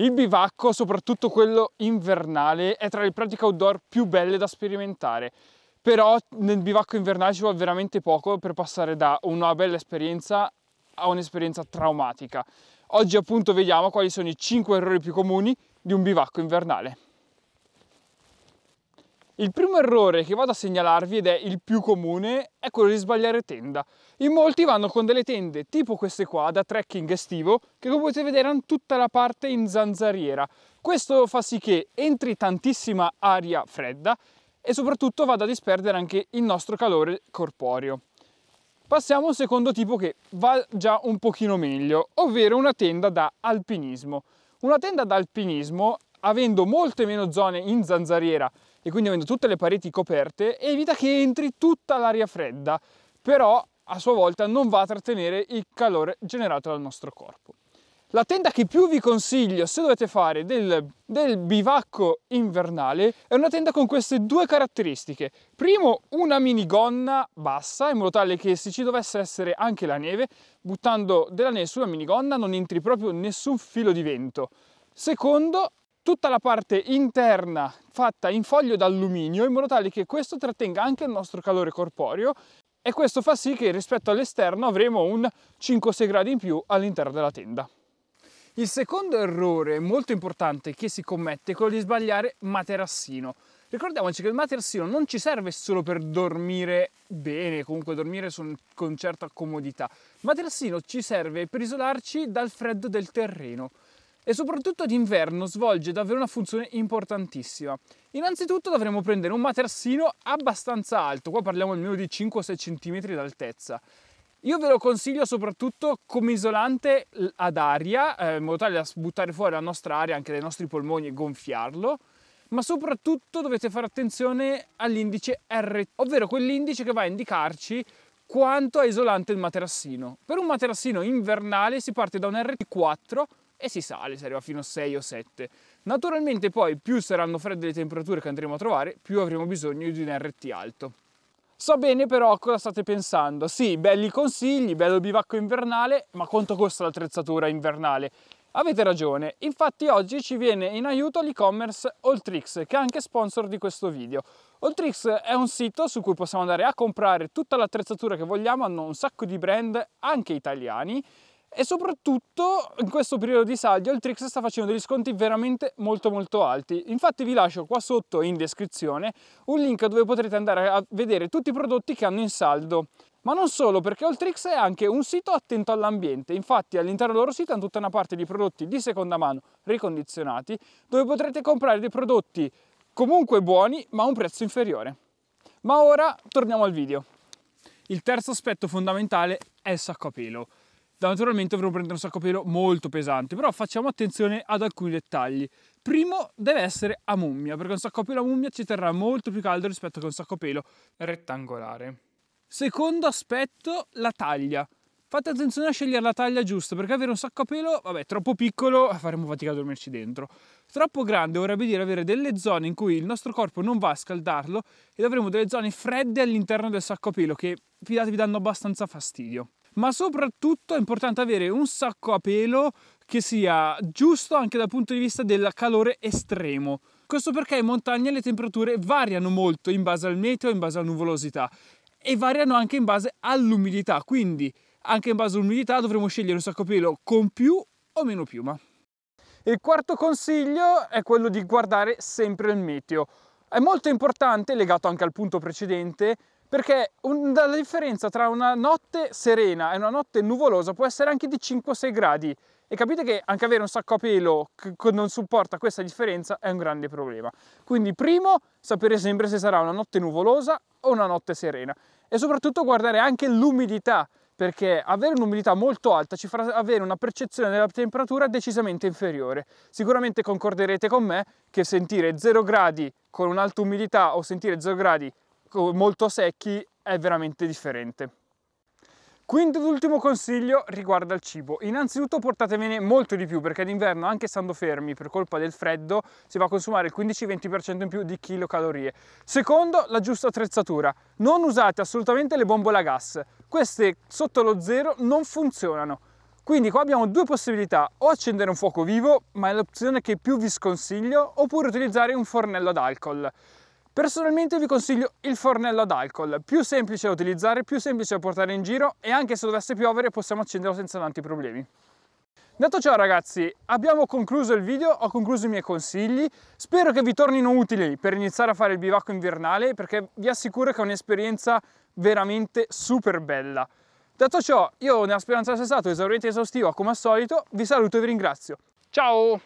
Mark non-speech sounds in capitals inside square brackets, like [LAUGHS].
Il bivacco, soprattutto quello invernale, è tra le pratiche outdoor più belle da sperimentare. Però nel bivacco invernale ci vuole veramente poco per passare da una bella esperienza a un'esperienza traumatica. Oggi appunto vediamo quali sono i 5 errori più comuni di un bivacco invernale. Il primo errore che vado a segnalarvi, ed è il più comune, è quello di sbagliare tenda. In molti vanno con delle tende tipo queste qua, da trekking estivo, che come potete vedere hanno tutta la parte in zanzariera. Questo fa sì che entri tantissima aria fredda e soprattutto vada a disperdere anche il nostro calore corporeo. Passiamo a un secondo tipo che va già un pochino meglio, ovvero una tenda da alpinismo. Una tenda da alpinismo, avendo molte meno zone in zanzariera e quindi avendo tutte le pareti coperte evita che entri tutta l'aria fredda, però a sua volta non va a trattenere il calore generato dal nostro corpo. La tenda che più vi consiglio se dovete fare del, del, bivacco invernale è una tenda con queste due caratteristiche. Primo, una minigonna bassa in modo tale che se ci dovesse essere anche la neve, buttando della neve sulla minigonna non entri proprio nessun filo di vento. Secondo, tutta la parte interna fatta in foglio d'alluminio in modo tale che questo trattenga anche il nostro calore corporeo e questo fa sì che rispetto all'esterno avremo un 5-6 gradi in più all'interno della tenda. Il secondo errore molto importante che si commette è quello di sbagliare materassino. Ricordiamoci che il materassino non ci serve solo per dormire bene, comunque dormire con certa comodità. Il materassino ci serve per isolarci dal freddo del terreno e soprattutto d'inverno svolge davvero una funzione importantissima. Innanzitutto dovremo prendere un materassino abbastanza alto, qua parliamo almeno di 5-6 cm d'altezza. Io ve lo consiglio soprattutto come isolante ad aria, eh, in modo tale da buttare fuori la nostra aria anche dai nostri polmoni e gonfiarlo, ma soprattutto dovete fare attenzione all'indice R, ovvero quell'indice che va a indicarci quanto è isolante il materassino. Per un materassino invernale si parte da un R4 e si sale, si arriva fino a 6 o 7. Naturalmente poi più saranno fredde le temperature che andremo a trovare, più avremo bisogno di un RT alto. So bene però cosa state pensando, sì, belli consigli, bello bivacco invernale, ma quanto costa l'attrezzatura invernale? Avete ragione, infatti oggi ci viene in aiuto l'e-commerce Alltrix, che è anche sponsor di questo video. Alltrix è un sito su cui possiamo andare a comprare tutta l'attrezzatura che vogliamo, hanno un sacco di brand, anche italiani, e soprattutto in questo periodo di saldi il sta facendo degli sconti veramente molto molto alti infatti vi lascio qua sotto in descrizione un link dove potrete andare a vedere tutti i prodotti che hanno in saldo ma non solo, perché Alltrix è anche un sito attento all'ambiente, infatti all'interno del loro sito hanno tutta una parte di prodotti di seconda mano ricondizionati, dove potrete comprare dei prodotti comunque buoni, ma a un prezzo inferiore. Ma ora torniamo al video. Il terzo aspetto fondamentale è il sacco a pelo naturalmente dovremo prendere un sacco pelo molto pesante, però facciamo attenzione ad alcuni dettagli. Primo deve essere a mummia, perché un sacco a mummia ci terrà molto più caldo rispetto che un sacco pelo rettangolare. Secondo aspetto, la taglia. Fate attenzione a scegliere la taglia giusta, perché avere un sacco a pelo, vabbè, troppo piccolo, [LAUGHS] faremo fatica a dormirci dentro. Troppo grande vorrebbe dire avere delle zone in cui il nostro corpo non va a scaldarlo ed avremo delle zone fredde all'interno del sacco a pelo che, fidatevi, danno abbastanza fastidio ma soprattutto è importante avere un sacco a pelo che sia giusto anche dal punto di vista del calore estremo. Questo perché in montagna le temperature variano molto in base al meteo, in base alla nuvolosità e variano anche in base all'umidità, quindi anche in base all'umidità dovremo scegliere un sacco a pelo con più o meno piuma. Il quarto consiglio è quello di guardare sempre il meteo. È molto importante, legato anche al punto precedente, perché un, la differenza tra una notte serena e una notte nuvolosa può essere anche di 5-6 gradi e capite che anche avere un sacco a pelo che non supporta questa differenza è un grande problema. Quindi primo, sapere sempre se sarà una notte nuvolosa o una notte serena e soprattutto guardare anche l'umidità perché avere un'umidità molto alta ci farà avere una percezione della temperatura decisamente inferiore. Sicuramente concorderete con me che sentire 0 gradi con un'alta umidità o sentire 0 gradi molto secchi è veramente differente. Quinto ed ultimo consiglio riguarda il cibo. Innanzitutto portatevene molto di più perché d'inverno, anche stando fermi per colpa del freddo, si va a consumare il 15-20% in più di chilocalorie. Secondo, la giusta attrezzatura. Non usate assolutamente le bombole a gas. Queste sotto lo zero non funzionano. Quindi qua abbiamo due possibilità, o accendere un fuoco vivo, ma è l'opzione che più vi sconsiglio, oppure utilizzare un fornello ad alcol. Personalmente vi consiglio il fornello ad alcol, più semplice da utilizzare, più semplice da portare in giro e anche se dovesse piovere possiamo accenderlo senza tanti problemi. Detto ciò ragazzi, abbiamo concluso il video, ho concluso i miei consigli, spero che vi tornino utili per iniziare a fare il bivacco invernale perché vi assicuro che è un'esperienza veramente super bella. Detto ciò, io nella speranza sia stato esauriente e esaustivo come al solito, vi saluto e vi ringrazio. Ciao!